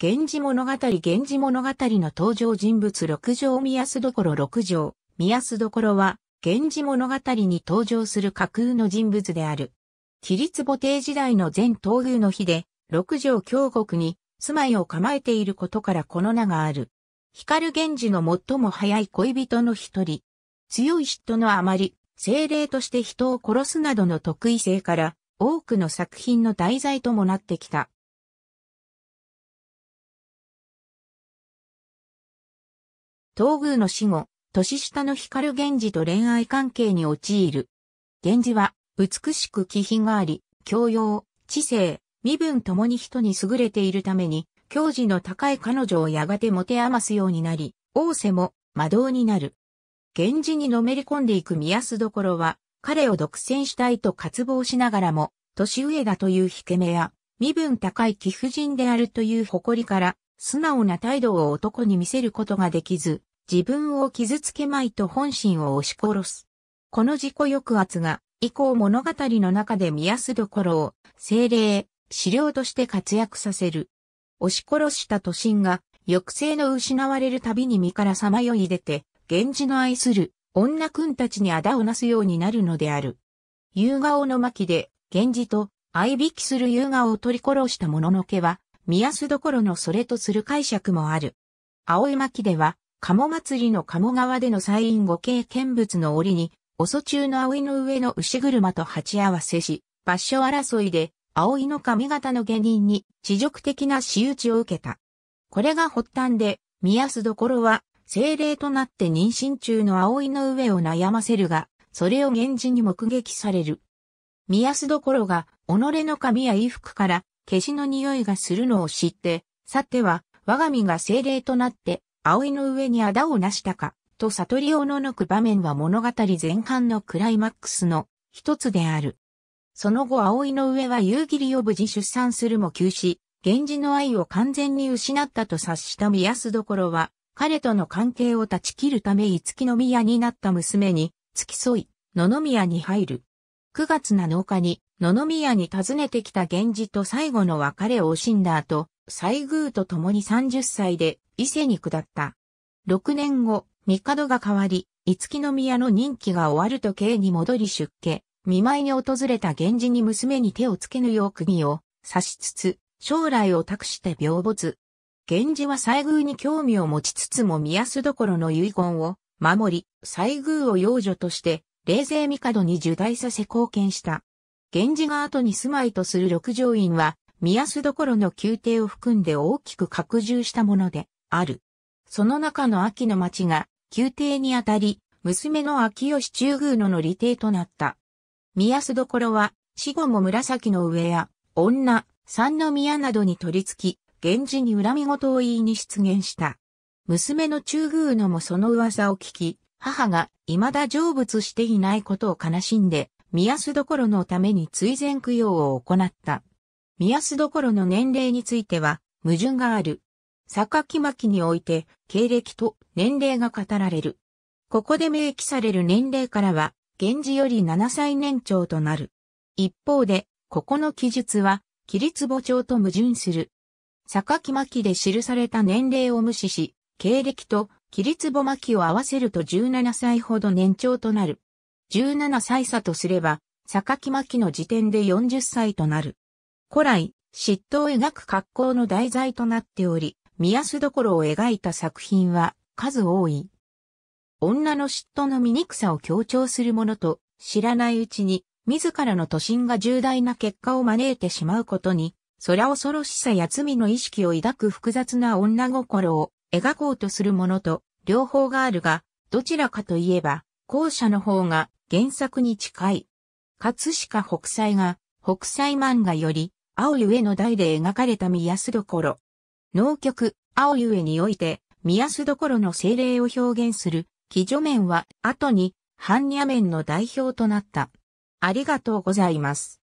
源氏物語源氏物語の登場人物六条宮須所六条、宮須所は、源氏物語に登場する架空の人物である。起立母帝時代の前東宮の日で、六条京国に住まいを構えていることからこの名がある。光源氏の最も早い恋人の一人。強い嫉妬のあまり、精霊として人を殺すなどの得意性から、多くの作品の題材ともなってきた。東宮の死後、年下の光源氏と恋愛関係に陥る。源氏は、美しく気品があり、教養、知性、身分ともに人に優れているために、教授の高い彼女をやがて持て余すようになり、王瀬も魔導になる。源氏にのめり込んでいく宮須どころは、彼を独占したいと渇望しながらも、年上だという引け目や、身分高い貴婦人であるという誇りから、素直な態度を男に見せることができず、自分を傷つけまいと本心を押し殺す。この自己抑圧が、以降物語の中で見やすどころを、精霊、資料として活躍させる。押し殺した都心が、抑制の失われるたびに身からさまよい出て、源氏の愛する女君たちにあだをなすようになるのである。夕顔の巻で、源氏と相引きする夕顔を取り殺した者ののけは、見やすどころのそれとする解釈もある。青い巻では、鴨祭りの鴨川での祭院御経見物の折に、おそ中の葵の上の牛車と鉢合わせし、場所争いで、葵の髪型の下人に、地辱的な仕打ちを受けた。これが発端で、宮すどころは、精霊となって妊娠中の葵の上を悩ませるが、それを源氏に目撃される。宮すどころが、己の髪や衣服から、消しの匂いがするのを知って、さては、我が身が精霊となって、葵の上にあだをなしたか、と悟りをののく場面は物語前半のクライマックスの一つである。その後葵の上は夕霧を無事出産するも休止、源氏の愛を完全に失ったと察した宮安どころは、彼との関係を断ち切るため五木宮になった娘に、付き添い、野々宮に入る。9月7日に、野々宮に訪ねてきた源氏と最後の別れを惜しんだ後、西宮と共に30歳で伊勢に下った。6年後、帝が変わり、五木宮の任期が終わると京に戻り出家、見舞いに訪れた源氏に娘に手をつけぬよう国を指しつつ、将来を託して病没。源氏は西宮に興味を持ちつつも宮須どころの遺言を守り、西宮を養女として、冷静帝に受胎させ貢献した。源氏が後に住まいとする六条院は、宮須どころの宮廷を含んで大きく拡充したものである。その中の秋の町が宮廷にあたり、娘の秋吉中宮野の利邸となった。宮須どころは死後も紫の上や女、三宮などに取り付き、源氏に恨み事を言いに出現した。娘の中宮野もその噂を聞き、母が未だ成仏していないことを悲しんで、宮須どころのために追善供養を行った。見安どころの年齢については矛盾がある。榊巻において経歴と年齢が語られる。ここで明記される年齢からは、源氏より7歳年長となる。一方で、ここの記述は、桐壺帳と矛盾する。榊巻で記された年齢を無視し、経歴と桐壺巻を合わせると17歳ほど年長となる。17歳差とすれば、榊巻の時点で40歳となる。古来、嫉妬を描く格好の題材となっており、見やすどころを描いた作品は数多い。女の嫉妬の醜さを強調するものと、知らないうちに、自らの都心が重大な結果を招いてしまうことに、そゃ恐ろしさや罪の意識を抱く複雑な女心を描こうとするものと、両方があるが、どちらかといえば、後者の方が原作に近い。葛飾北斎が、北斎漫画より、青ゆえの台で描かれた宮安どころ。能曲、青ゆえにおいて、宮安どころの精霊を表現する、基女面は、後に、般若面の代表となった。ありがとうございます。